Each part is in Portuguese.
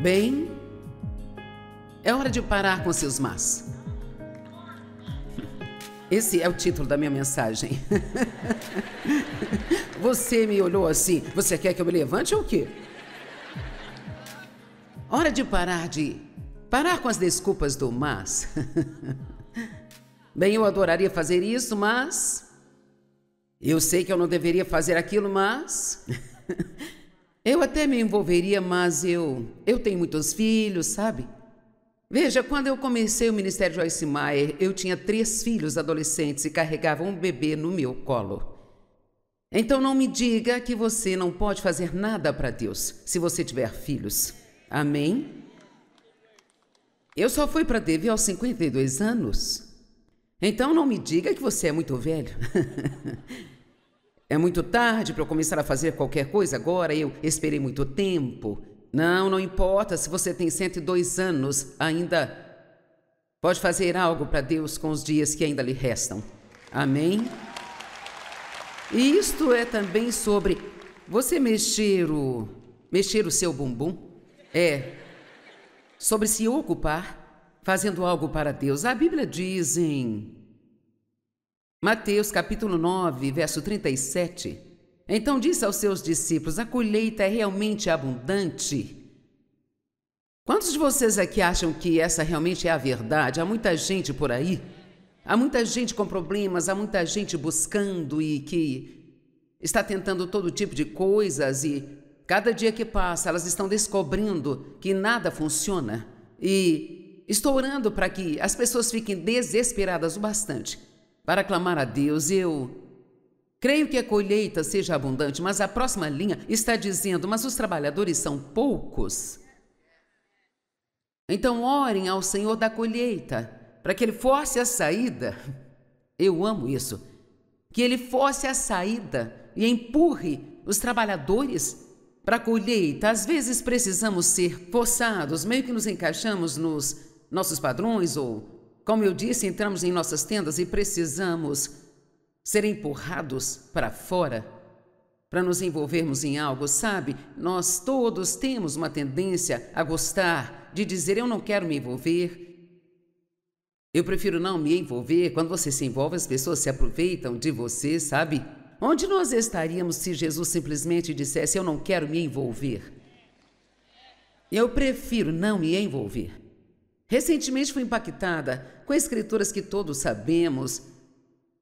Bem, é hora de parar com seus más. Esse é o título da minha mensagem. Você me olhou assim. Você quer que eu me levante ou o quê? Hora de parar de. Parar com as desculpas do mas. Bem, eu adoraria fazer isso, mas. Eu sei que eu não deveria fazer aquilo, mas. Eu até me envolveria, mas eu eu tenho muitos filhos, sabe? Veja, quando eu comecei o Ministério Joyce Meyer, eu tinha três filhos adolescentes e carregava um bebê no meu colo. Então não me diga que você não pode fazer nada para Deus se você tiver filhos. Amém? Eu só fui para TV aos 52 anos. Então não me diga que você é muito velho. É muito tarde para eu começar a fazer qualquer coisa agora, eu esperei muito tempo. Não, não importa se você tem 102 anos, ainda pode fazer algo para Deus com os dias que ainda lhe restam. Amém? E isto é também sobre você mexer o mexer o seu bumbum. É sobre se ocupar fazendo algo para Deus. A Bíblia diz em Mateus capítulo 9, verso 37. Então disse aos seus discípulos: A colheita é realmente abundante. Quantos de vocês aqui acham que essa realmente é a verdade? Há muita gente por aí, há muita gente com problemas, há muita gente buscando e que está tentando todo tipo de coisas e cada dia que passa elas estão descobrindo que nada funciona. E estou orando para que as pessoas fiquem desesperadas o bastante para clamar a Deus, eu. Creio que a colheita seja abundante, mas a próxima linha está dizendo: mas os trabalhadores são poucos. Então, orem ao Senhor da colheita, para que Ele force a saída. Eu amo isso. Que Ele force a saída e empurre os trabalhadores para a colheita. Às vezes precisamos ser forçados, meio que nos encaixamos nos nossos padrões ou como eu disse, entramos em nossas tendas e precisamos ser empurrados para fora para nos envolvermos em algo, sabe? Nós todos temos uma tendência a gostar de dizer eu não quero me envolver. Eu prefiro não me envolver. Quando você se envolve, as pessoas se aproveitam de você, sabe? Onde nós estaríamos se Jesus simplesmente dissesse eu não quero me envolver? Eu prefiro não me envolver. Recentemente fui impactada com escrituras que todos sabemos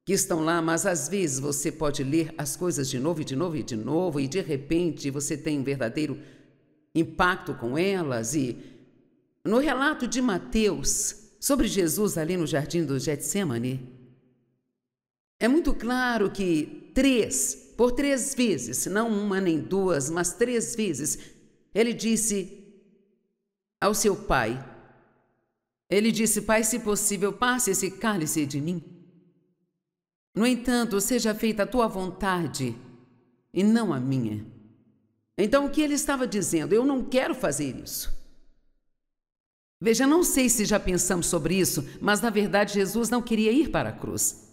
que estão lá, mas às vezes você pode ler as coisas de novo e de novo e de novo, e de repente você tem um verdadeiro impacto com elas. E no relato de Mateus sobre Jesus ali no jardim do Getsemane, é muito claro que três, por três vezes, não uma nem duas, mas três vezes, ele disse ao seu pai: ele disse: Pai, se possível, passe esse cálice de mim. No entanto, seja feita a tua vontade e não a minha. Então, o que ele estava dizendo? Eu não quero fazer isso. Veja, não sei se já pensamos sobre isso, mas na verdade Jesus não queria ir para a cruz.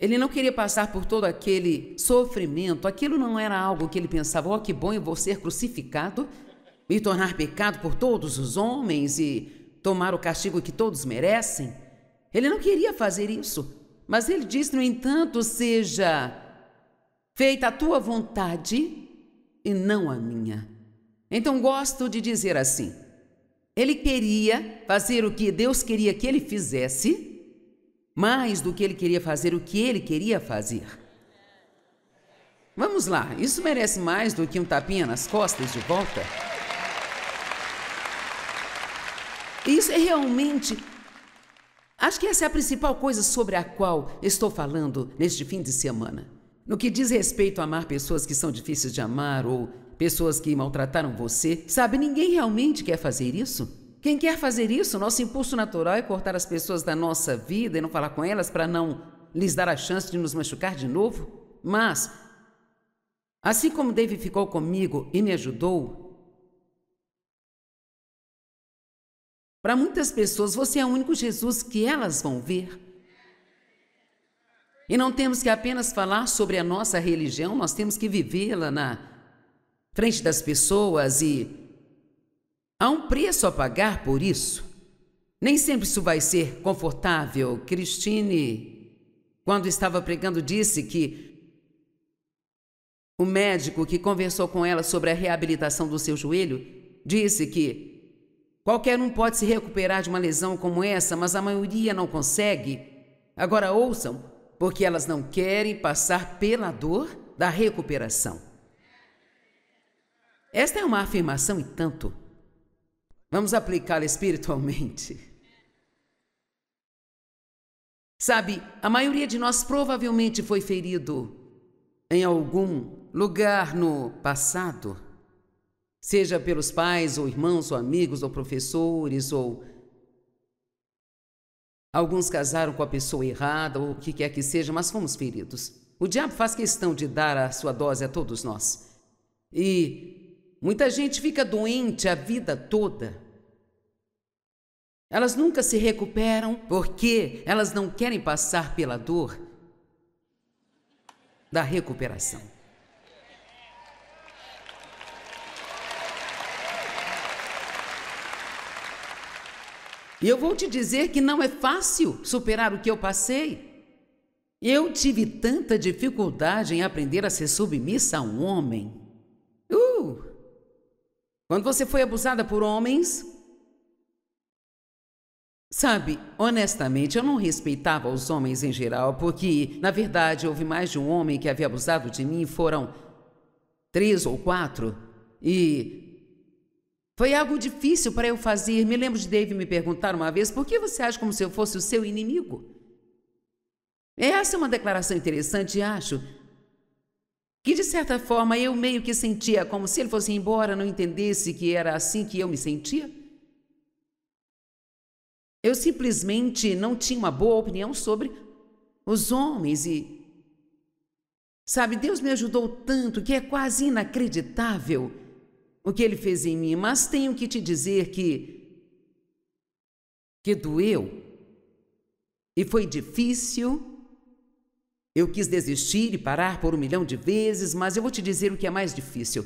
Ele não queria passar por todo aquele sofrimento, aquilo não era algo que ele pensava, oh, que bom eu vou ser crucificado, me tornar pecado por todos os homens e tomar o castigo que todos merecem? Ele não queria fazer isso, mas ele diz, no entanto, seja feita a tua vontade e não a minha. Então gosto de dizer assim: ele queria fazer o que Deus queria que ele fizesse, mais do que ele queria fazer o que ele queria fazer. Vamos lá, isso merece mais do que um tapinha nas costas de volta? isso é realmente. Acho que essa é a principal coisa sobre a qual estou falando neste fim de semana. No que diz respeito a amar pessoas que são difíceis de amar ou pessoas que maltrataram você, sabe, ninguém realmente quer fazer isso. Quem quer fazer isso, nosso impulso natural é cortar as pessoas da nossa vida e não falar com elas para não lhes dar a chance de nos machucar de novo. Mas, assim como Dave ficou comigo e me ajudou, Para muitas pessoas, você é o único Jesus que elas vão ver. E não temos que apenas falar sobre a nossa religião, nós temos que vivê-la na frente das pessoas e há um preço a pagar por isso. Nem sempre isso vai ser confortável. Christine, quando estava pregando, disse que o médico que conversou com ela sobre a reabilitação do seu joelho disse que Qualquer um pode se recuperar de uma lesão como essa, mas a maioria não consegue. Agora ouçam, porque elas não querem passar pela dor da recuperação. Esta é uma afirmação e tanto. Vamos aplicá-la espiritualmente. Sabe, a maioria de nós provavelmente foi ferido em algum lugar no passado seja pelos pais, ou irmãos, ou amigos, ou professores, ou. Alguns casaram com a pessoa errada, ou o que quer que seja, mas fomos feridos. O diabo faz questão de dar a sua dose a todos nós. E muita gente fica doente a vida toda. Elas nunca se recuperam porque elas não querem passar pela dor da recuperação. E eu vou te dizer que não é fácil superar o que eu passei. Eu tive tanta dificuldade em aprender a ser submissa a um homem. Uh! Quando você foi abusada por homens. Sabe, honestamente, eu não respeitava os homens em geral, porque, na verdade, houve mais de um homem que havia abusado de mim, foram três ou quatro. E foi algo difícil para eu fazer. Me lembro de Dave me perguntar uma vez: por que você age como se eu fosse o seu inimigo? Essa é uma declaração interessante, acho. Que de certa forma eu meio que sentia como se ele fosse embora, não entendesse que era assim que eu me sentia. Eu simplesmente não tinha uma boa opinião sobre os homens e. Sabe, Deus me ajudou tanto que é quase inacreditável o que ele fez em mim, mas tenho que te dizer que que doeu e foi difícil. Eu quis desistir e parar por um milhão de vezes, mas eu vou te dizer o que é mais difícil: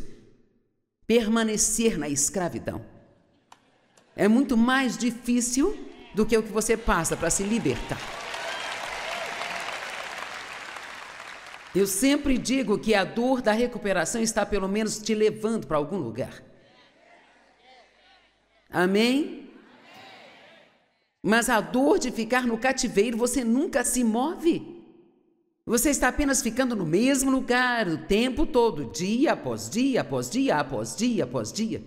permanecer na escravidão. É muito mais difícil do que o que você passa para se libertar. Eu sempre digo que a dor da recuperação está pelo menos te levando para algum lugar. Amém? Mas a dor de ficar no cativeiro, você nunca se move. Você está apenas ficando no mesmo lugar o tempo todo, dia após dia, após dia, após dia, após dia.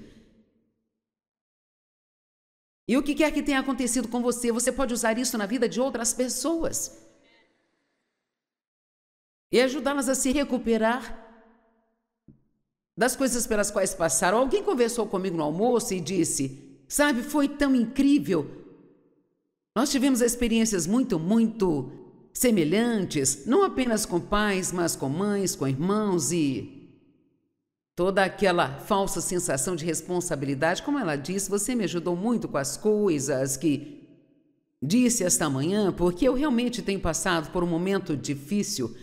E o que quer que tenha acontecido com você, você pode usar isso na vida de outras pessoas e ajudá-las a se recuperar das coisas pelas quais passaram. Alguém conversou comigo no almoço e disse: Sabe, foi tão incrível. Nós tivemos experiências muito, muito semelhantes, não apenas com pais, mas com mães, com irmãos e toda aquela falsa sensação de responsabilidade. Como ela disse, você me ajudou muito com as coisas que disse esta manhã, porque eu realmente tenho passado por um momento difícil.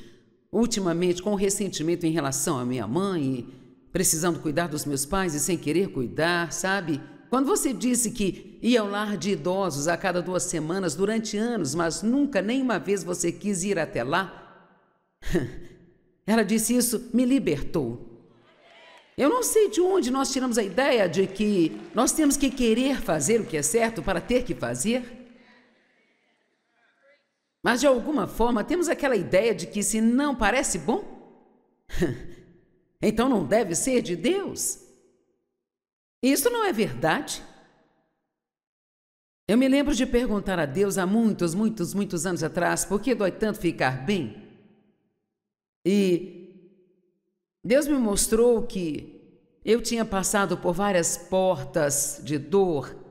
Ultimamente, com o ressentimento em relação à minha mãe, precisando cuidar dos meus pais e sem querer cuidar, sabe? Quando você disse que ia ao lar de idosos a cada duas semanas durante anos, mas nunca nem uma vez você quis ir até lá, ela disse isso me libertou. Eu não sei de onde nós tiramos a ideia de que nós temos que querer fazer o que é certo para ter que fazer. Mas de alguma forma temos aquela ideia de que se não parece bom, então não deve ser de Deus. Isso não é verdade. Eu me lembro de perguntar a Deus há muitos, muitos, muitos anos atrás por que dói tanto ficar bem. E Deus me mostrou que eu tinha passado por várias portas de dor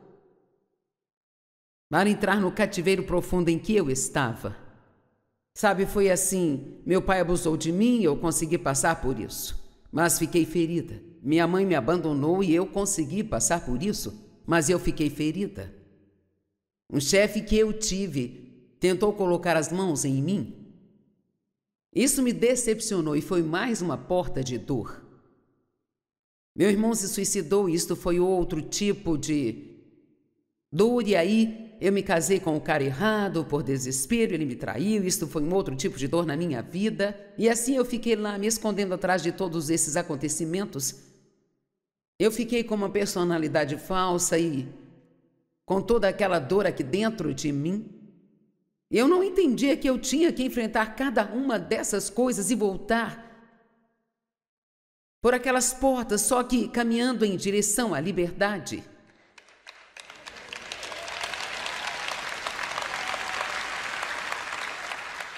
para entrar no cativeiro profundo em que eu estava. Sabe, foi assim: meu pai abusou de mim e eu consegui passar por isso, mas fiquei ferida. Minha mãe me abandonou e eu consegui passar por isso, mas eu fiquei ferida. Um chefe que eu tive tentou colocar as mãos em mim. Isso me decepcionou e foi mais uma porta de dor. Meu irmão se suicidou e isto foi outro tipo de dor, e aí eu me casei com o cara errado, por desespero, ele me traiu, isto foi um outro tipo de dor na minha vida, e assim eu fiquei lá me escondendo atrás de todos esses acontecimentos. Eu fiquei com uma personalidade falsa e com toda aquela dor aqui dentro de mim. Eu não entendia que eu tinha que enfrentar cada uma dessas coisas e voltar por aquelas portas, só que caminhando em direção à liberdade.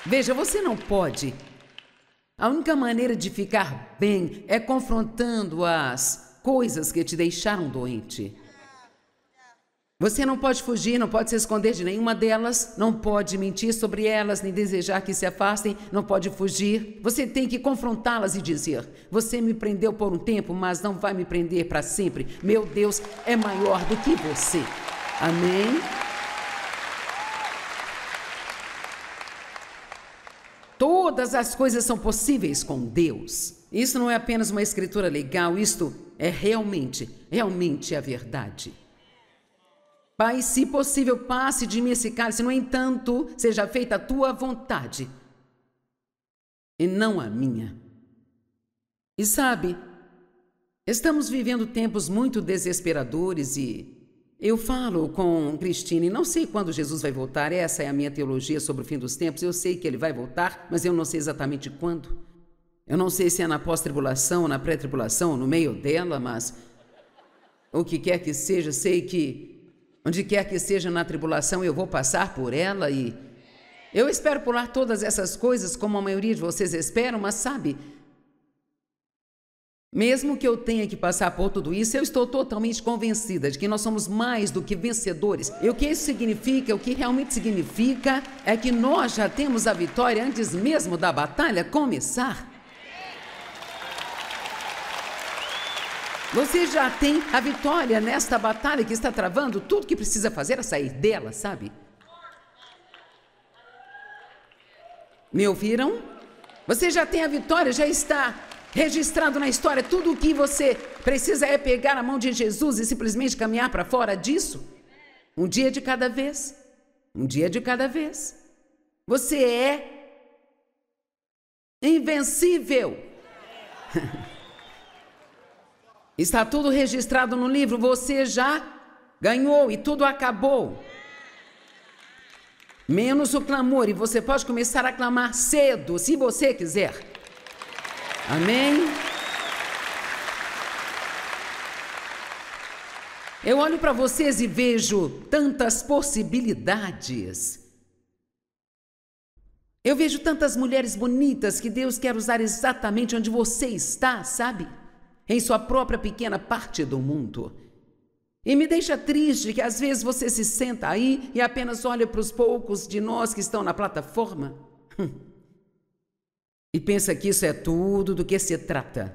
Veja, você não pode. A única maneira de ficar bem é confrontando as coisas que te deixaram doente. Você não pode fugir, não pode se esconder de nenhuma delas, não pode mentir sobre elas, nem desejar que se afastem, não pode fugir. Você tem que confrontá-las e dizer: Você me prendeu por um tempo, mas não vai me prender para sempre. Meu Deus é maior do que você. Amém? Todas as coisas são possíveis com Deus. Isso não é apenas uma escritura legal, isto é realmente, realmente a verdade. Pai, se possível, passe de mim esse cálice, no entanto, seja feita a tua vontade e não a minha. E sabe, estamos vivendo tempos muito desesperadores e eu falo com Cristina e não sei quando Jesus vai voltar, essa é a minha teologia sobre o fim dos tempos. Eu sei que ele vai voltar, mas eu não sei exatamente quando. Eu não sei se é na pós-tribulação, na pré-tribulação, no meio dela, mas o que quer que seja, sei que onde quer que seja na tribulação eu vou passar por ela e eu espero pular todas essas coisas como a maioria de vocês esperam, mas sabe, mesmo que eu tenha que passar por tudo isso, eu estou totalmente convencida de que nós somos mais do que vencedores. E o que isso significa, o que realmente significa, é que nós já temos a vitória antes mesmo da batalha começar. Você já tem a vitória nesta batalha que está travando. Tudo que precisa fazer é sair dela, sabe? Me ouviram? Você já tem a vitória, já está registrado na história. Tudo o que você precisa é pegar a mão de Jesus e simplesmente caminhar para fora disso. Um dia de cada vez. Um dia de cada vez. Você é invencível. Está tudo registrado no livro. Você já ganhou e tudo acabou. Menos o clamor, e você pode começar a clamar cedo, se você quiser. Amém? Eu olho para vocês e vejo tantas possibilidades. Eu vejo tantas mulheres bonitas que Deus quer usar exatamente onde você está, sabe? Em sua própria pequena parte do mundo. E me deixa triste que às vezes você se senta aí e apenas olha para os poucos de nós que estão na plataforma. Hum e pensa que isso é tudo do que se trata.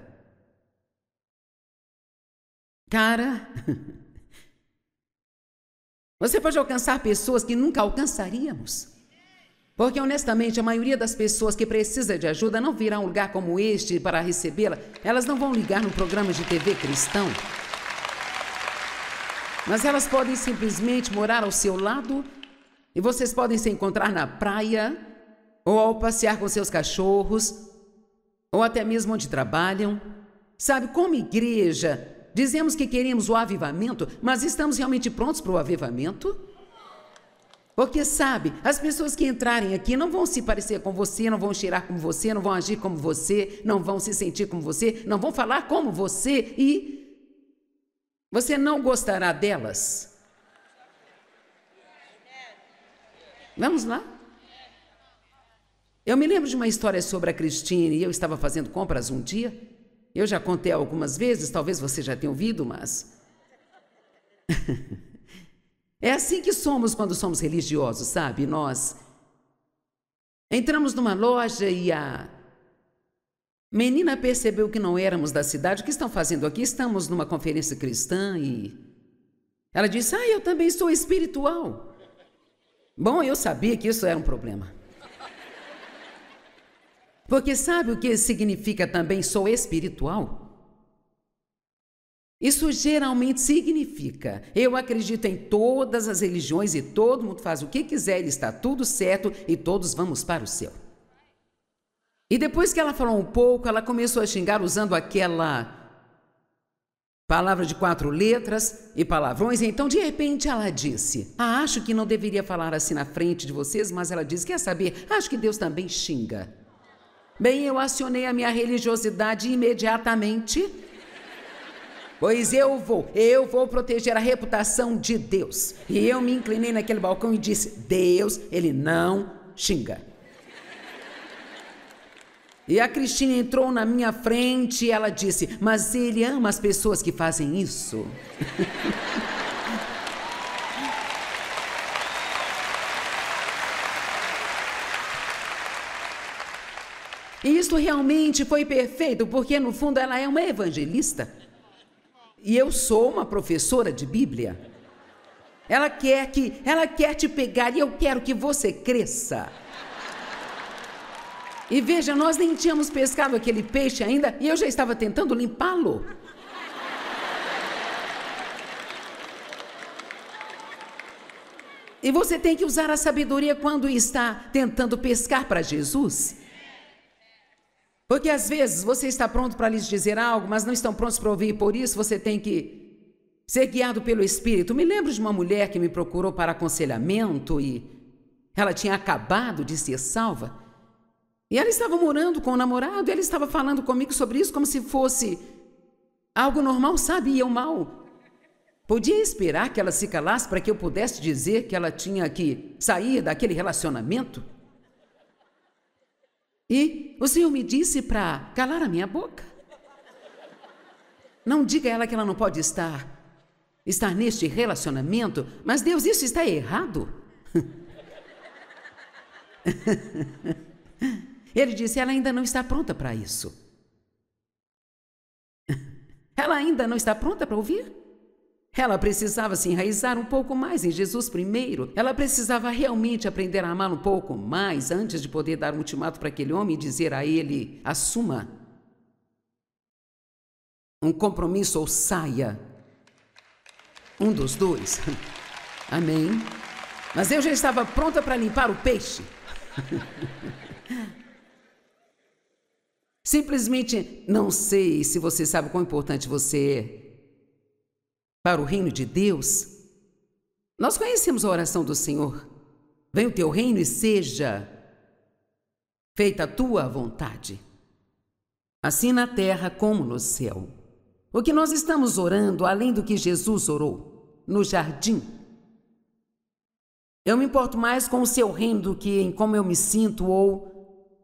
Cara, você pode alcançar pessoas que nunca alcançaríamos. Porque, honestamente, a maioria das pessoas que precisa de ajuda não virá a um lugar como este para recebê-la. Elas não vão ligar no programa de TV cristão. Mas elas podem simplesmente morar ao seu lado e vocês podem se encontrar na praia ou ao passear com seus cachorros, ou até mesmo onde trabalham. Sabe, como igreja, dizemos que queremos o avivamento, mas estamos realmente prontos para o avivamento? Porque, sabe, as pessoas que entrarem aqui não vão se parecer com você, não vão cheirar como você, não vão agir como você, não vão se sentir como você, não vão falar como você e você não gostará delas. Vamos lá? Eu me lembro de uma história sobre a Cristine e eu estava fazendo compras um dia. Eu já contei algumas vezes, talvez você já tenha ouvido, mas. é assim que somos quando somos religiosos, sabe? Nós entramos numa loja e a menina percebeu que não éramos da cidade. O que estão fazendo aqui? Estamos numa conferência cristã e. Ela disse: Ah, eu também sou espiritual. Bom, eu sabia que isso era um problema. Porque sabe o que significa também sou espiritual? Isso geralmente significa eu acredito em todas as religiões e todo mundo faz o que quiser e está tudo certo e todos vamos para o céu. E depois que ela falou um pouco, ela começou a xingar usando aquela palavra de quatro letras e palavrões. Então, de repente, ela disse: ah, Acho que não deveria falar assim na frente de vocês, mas ela disse: Quer saber? Acho que Deus também xinga. Bem, eu acionei a minha religiosidade imediatamente. Pois eu vou, eu vou proteger a reputação de Deus. E eu me inclinei naquele balcão e disse: Deus, ele não xinga. E a Cristina entrou na minha frente e ela disse: Mas ele ama as pessoas que fazem isso. texto realmente foi perfeito, porque no fundo ela é uma evangelista. E eu sou uma professora de Bíblia. Ela quer que, ela quer te pegar e eu quero que você cresça. E veja, nós nem tínhamos pescado aquele peixe ainda e eu já estava tentando limpá-lo. E você tem que usar a sabedoria quando está tentando pescar para Jesus. Porque às vezes você está pronto para lhes dizer algo, mas não estão prontos para ouvir, por isso você tem que ser guiado pelo Espírito. Me lembro de uma mulher que me procurou para aconselhamento e ela tinha acabado de ser salva. E ela estava morando com o namorado, e ela estava falando comigo sobre isso como se fosse algo normal, sabe? E eu mal. Podia esperar que ela se calasse para que eu pudesse dizer que ela tinha que sair daquele relacionamento? E o Senhor me disse para calar a minha boca. Não diga a ela que ela não pode estar estar neste relacionamento, mas Deus, isso está errado. Ele disse: ela ainda não está pronta para isso. Ela ainda não está pronta para ouvir? Ela precisava se enraizar um pouco mais em Jesus primeiro. Ela precisava realmente aprender a amar um pouco mais antes de poder dar um ultimato para aquele homem e dizer a ele: assuma um compromisso ou saia. Um dos dois. Amém. Mas eu já estava pronta para limpar o peixe. Simplesmente não sei se você sabe quão importante você é para o reino de Deus, nós conhecemos a oração do Senhor. Venha o teu reino e seja feita a tua vontade, assim na terra como no céu. O que nós estamos orando, além do que Jesus orou no jardim, eu me importo mais com o seu reino do que em como eu me sinto ou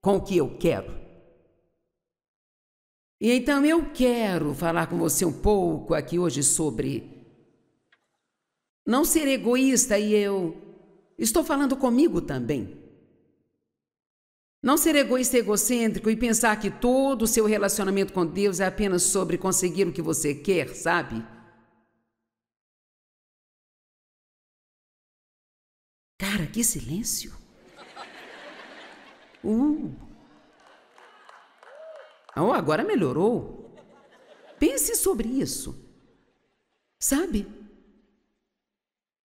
com o que eu quero. E então eu quero falar com você um pouco aqui hoje sobre não ser egoísta e eu estou falando comigo também. Não ser egoísta e egocêntrico e pensar que todo o seu relacionamento com Deus é apenas sobre conseguir o que você quer, sabe? Cara, que silêncio! Uh! Oh, agora melhorou. Pense sobre isso. Sabe?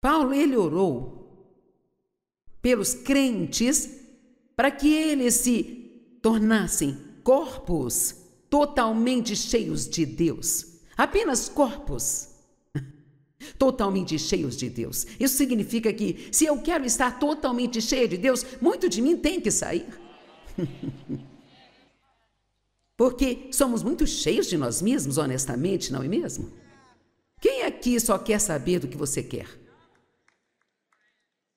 Paulo, ele orou pelos crentes para que eles se tornassem corpos totalmente cheios de Deus. Apenas corpos totalmente cheios de Deus. Isso significa que se eu quero estar totalmente cheio de Deus, muito de mim tem que sair. Porque somos muito cheios de nós mesmos, honestamente, não é mesmo? Quem aqui só quer saber do que você quer?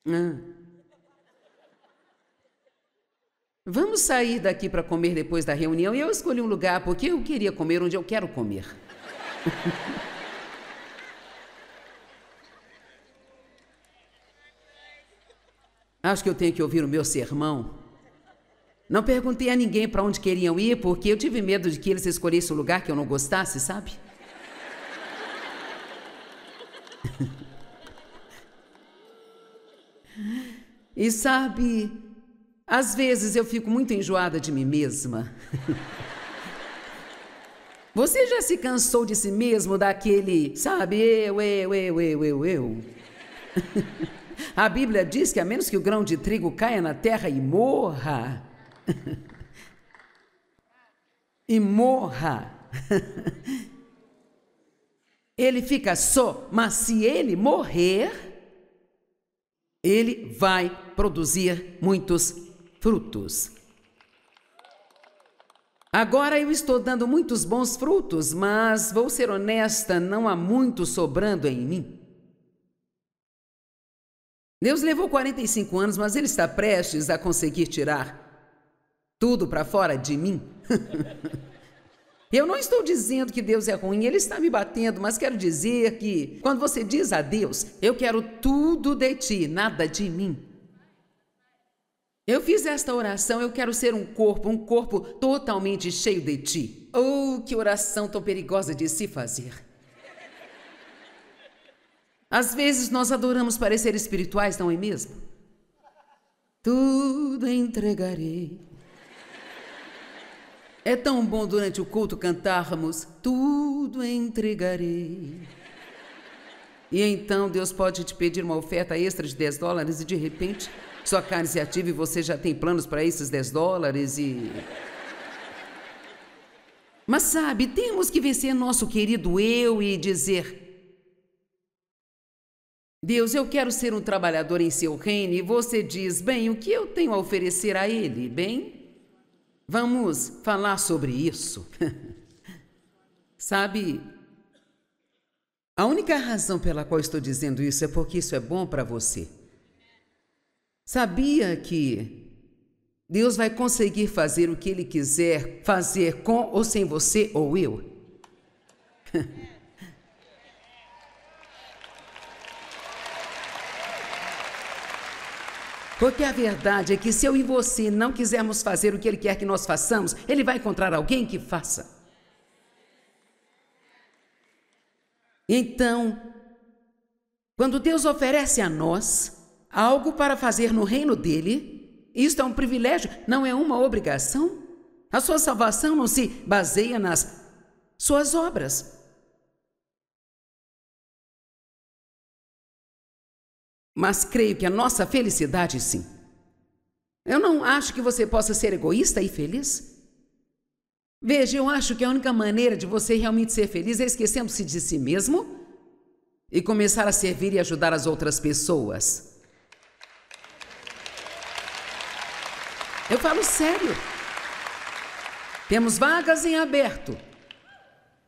Ah. Vamos sair daqui para comer depois da reunião e eu escolhi um lugar porque eu queria comer onde eu quero comer. Acho que eu tenho que ouvir o meu sermão não perguntei a ninguém para onde queriam ir, porque eu tive medo de que eles escolhessem o lugar que eu não gostasse, sabe? e sabe, às vezes eu fico muito enjoada de mim mesma. Você já se cansou de si mesmo daquele, sabe, eu, eu, eu, eu, eu, eu? a Bíblia diz que a menos que o grão de trigo caia na terra e morra, e morra. ele fica só, mas se ele morrer, ele vai produzir muitos frutos. Agora eu estou dando muitos bons frutos, mas vou ser honesta, não há muito sobrando em mim. Deus levou 45 anos, mas ele está prestes a conseguir tirar tudo para fora de mim. Eu não estou dizendo que Deus é ruim, ele está me batendo, mas quero dizer que quando você diz a Deus, eu quero tudo de ti, nada de mim. Eu fiz esta oração, eu quero ser um corpo, um corpo totalmente cheio de ti. Oh, que oração tão perigosa de se fazer. Às vezes nós adoramos parecer espirituais, não é mesmo? Tudo entregarei é tão bom durante o culto cantarmos: Tudo entregarei. E então Deus pode te pedir uma oferta extra de 10 dólares e de repente sua carne se ativa e você já tem planos para esses 10 dólares e. Mas sabe, temos que vencer nosso querido eu e dizer: Deus, eu quero ser um trabalhador em seu reino. E você diz: Bem, o que eu tenho a oferecer a ele? Bem, Vamos falar sobre isso. Sabe, a única razão pela qual estou dizendo isso é porque isso é bom para você. Sabia que Deus vai conseguir fazer o que Ele quiser fazer com ou sem você ou eu? Porque a verdade é que se eu e você não quisermos fazer o que Ele quer que nós façamos, Ele vai encontrar alguém que faça. Então, quando Deus oferece a nós algo para fazer no reino dele, isto é um privilégio, não é uma obrigação. A sua salvação não se baseia nas suas obras, mas creio que a nossa felicidade sim. Eu não acho que você possa ser egoísta e feliz. Veja, eu acho que a única maneira de você realmente ser feliz é esquecendo-se de si mesmo e começar a servir e ajudar as outras pessoas. Eu falo sério. Temos vagas em aberto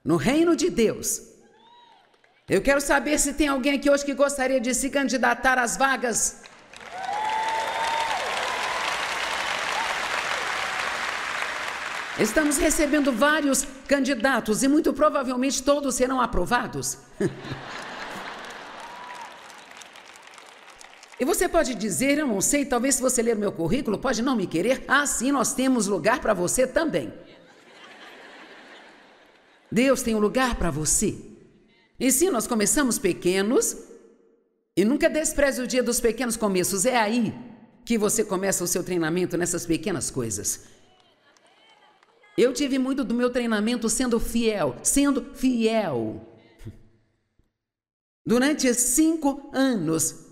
no reino de Deus. Eu quero saber se tem alguém aqui hoje que gostaria de se candidatar às vagas. Estamos recebendo vários candidatos e muito provavelmente todos serão aprovados. e você pode dizer, eu não sei, talvez se você ler meu currículo, pode não me querer. Ah, sim, nós temos lugar para você também. Deus tem um lugar para você. E sim, nós começamos pequenos, e nunca despreze o dia dos pequenos começos, é aí que você começa o seu treinamento nessas pequenas coisas. Eu tive muito do meu treinamento sendo fiel, sendo fiel. Durante cinco anos,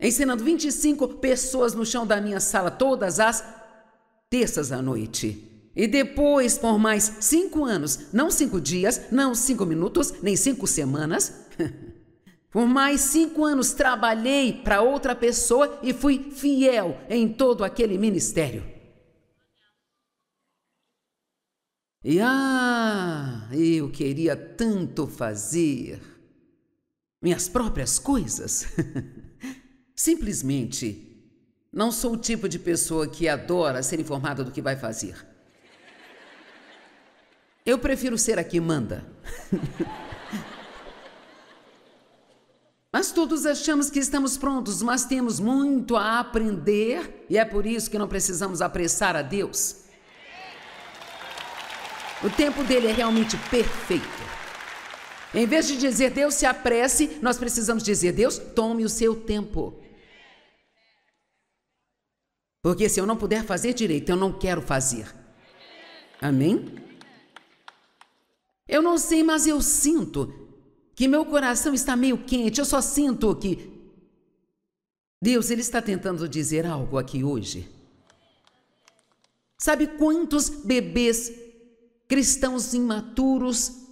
ensinando 25 pessoas no chão da minha sala, todas as terças à noite. E depois, por mais cinco anos, não cinco dias, não cinco minutos, nem cinco semanas. por mais cinco anos trabalhei para outra pessoa e fui fiel em todo aquele ministério. E ah, eu queria tanto fazer minhas próprias coisas. Simplesmente, não sou o tipo de pessoa que adora ser informada do que vai fazer. Eu prefiro ser aqui, que manda. Mas todos achamos que estamos prontos, mas temos muito a aprender e é por isso que não precisamos apressar a Deus. O tempo dele é realmente perfeito. Em vez de dizer Deus se apresse, nós precisamos dizer Deus tome o seu tempo. Porque se eu não puder fazer direito, eu não quero fazer. Amém? Eu não sei, mas eu sinto que meu coração está meio quente. Eu só sinto que. Deus, Ele está tentando dizer algo aqui hoje. Sabe quantos bebês cristãos imaturos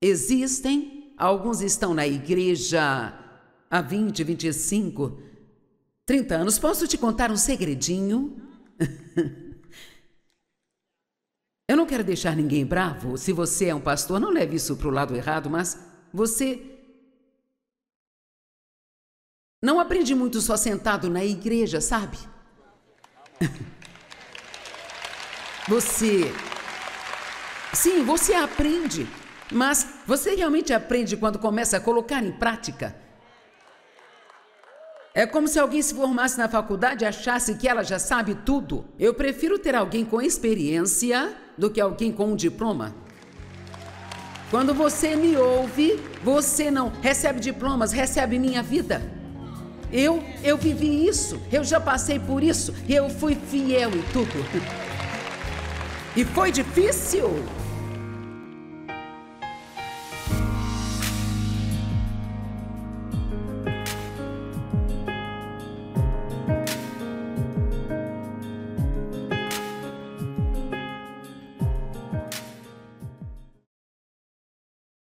existem? Alguns estão na igreja há 20, 25, 30 anos. Posso te contar um segredinho? Eu não quero deixar ninguém bravo. Se você é um pastor, não leve isso para o lado errado, mas você. Não aprende muito só sentado na igreja, sabe? Você. Sim, você aprende. Mas você realmente aprende quando começa a colocar em prática. É como se alguém se formasse na faculdade e achasse que ela já sabe tudo. Eu prefiro ter alguém com experiência do que alguém com um diploma? Quando você me ouve, você não recebe diplomas, recebe minha vida. Eu, eu vivi isso, eu já passei por isso, eu fui fiel e tudo. E foi difícil.